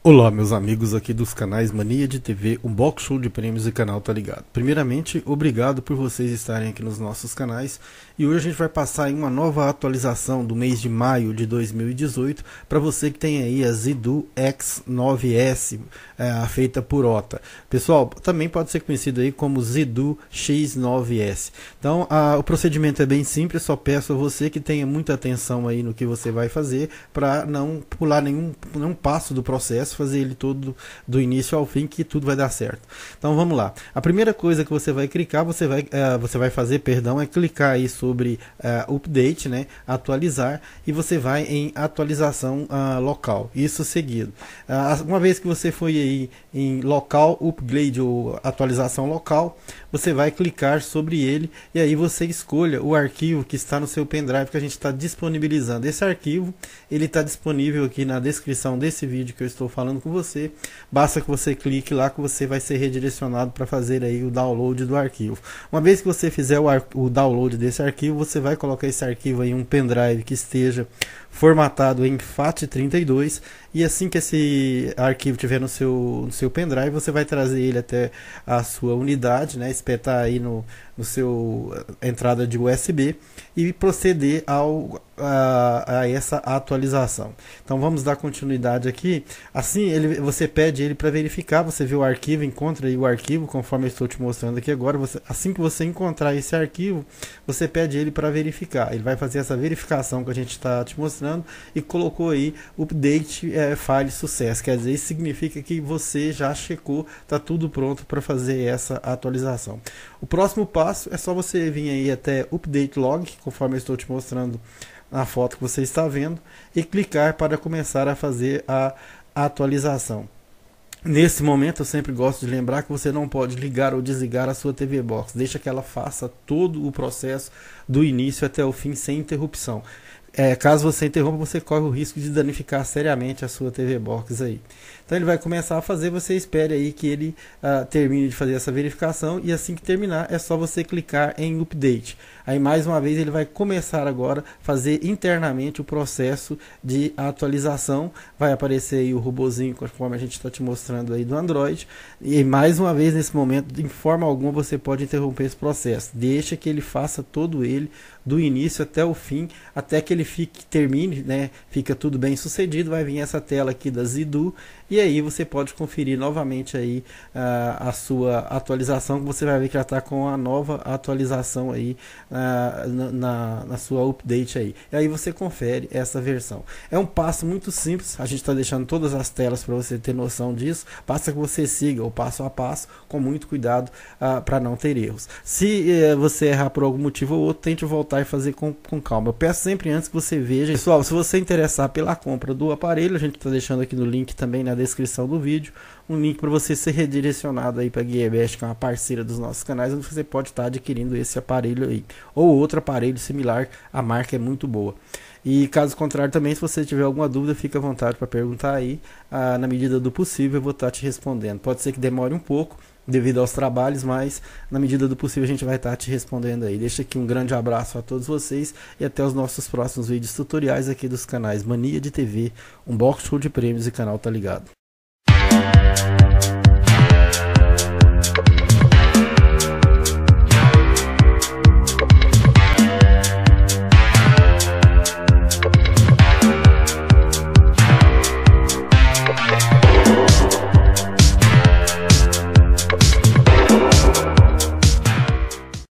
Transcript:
Olá, meus amigos aqui dos canais Mania de TV, um Box Show de Prêmios e canal Tá Ligado. Primeiramente, obrigado por vocês estarem aqui nos nossos canais e hoje a gente vai passar em uma nova atualização do mês de maio de 2018 para você que tem aí a Zidu X9S é, feita por OTA. Pessoal, também pode ser conhecido aí como Zidu X9S. Então, a, o procedimento é bem simples, só peço a você que tenha muita atenção aí no que você vai fazer para não pular nenhum, nenhum passo do processo processo, fazer ele todo do início ao fim, que tudo vai dar certo. Então vamos lá. A primeira coisa que você vai clicar, você vai, uh, você vai fazer, perdão, é clicar aí sobre uh, update, né? Atualizar e você vai em atualização uh, local. Isso seguido. Ah, uma vez que você foi aí em local, upgrade ou atualização local, você vai clicar sobre ele e aí você escolha o arquivo que está no seu pendrive que a gente está disponibilizando. Esse arquivo ele está disponível aqui na descrição desse vídeo que eu estou falando com você. Basta que você clique lá que você vai ser redirecionado para fazer aí o download do arquivo. Uma vez que você fizer o, o download desse arquivo, você vai colocar esse arquivo em um pendrive que esteja formatado em FAT32 e assim que esse arquivo tiver no seu, no seu pendrive, você vai trazer ele até a sua unidade, né, espetar aí no, no seu eh, entrada de USB e proceder ao a, a, essa atualização. Então vamos dar continuidade aqui. Assim, ele, você pede ele para verificar, você vê o arquivo, encontra aí o arquivo, conforme eu estou te mostrando aqui agora. Você, assim que você encontrar esse arquivo, você pede ele para verificar. Ele vai fazer essa verificação que a gente está te mostrando e colocou aí update é, file sucesso. Quer dizer, isso significa que você já checou, está tudo pronto para fazer essa atualização. O próximo passo é só você vir aí até update log, conforme eu estou te mostrando na foto que você está vendo e clicar para começar a fazer a atualização. Nesse momento, eu sempre gosto de lembrar que você não pode ligar ou desligar a sua TV Box. Deixa que ela faça todo o processo do início até o fim sem interrupção. É, caso você interrompa, você corre o risco de danificar seriamente a sua TV Box aí. Então ele vai começar a fazer, você espere aí que ele uh, termine de fazer essa verificação e assim que terminar é só você clicar em update. Aí mais uma vez ele vai começar agora a fazer internamente o processo de atualização. Vai aparecer aí o robozinho conforme a gente está te mostrando aí do Android. E mais uma vez nesse momento, em forma alguma você pode interromper esse processo. Deixa que ele faça todo ele do início até o fim, até que ele fique termine, né? Fica tudo bem sucedido. Vai vir essa tela aqui da Zidu e aí você pode conferir novamente aí uh, a sua atualização, que você vai ver que ela está com a nova atualização aí uh, na, na, sua update aí. E aí você confere essa versão. É um passo muito simples, a gente está deixando todas as telas para você ter noção disso. Basta que você siga o passo a passo com muito cuidado uh, ah, para não ter erros. Se eh, você errar por algum motivo ou outro, tente voltar e fazer com, com calma. Eu peço sempre antes que você veja. Pessoal, se você interessar pela compra do aparelho, a gente está deixando aqui no link também na né, descrição do vídeo um link para você ser redirecionado aí para a GuiaBest, que é uma parceira dos nossos canais, onde você pode estar tá adquirindo esse aparelho aí, ou outro aparelho similar, a marca é muito boa. E caso contrário também, se você tiver alguma dúvida, fica à vontade para perguntar aí, ah, na medida do possível eu vou estar tá te respondendo. Pode ser que demore um pouco, devido aos trabalhos, mas na medida do possível a gente vai estar tá te respondendo aí. Deixa aqui um grande abraço a todos vocês e até os nossos próximos vídeos tutoriais aqui dos canais Mania de TV, Unbox Show de Prêmios e canal Tá Ligado.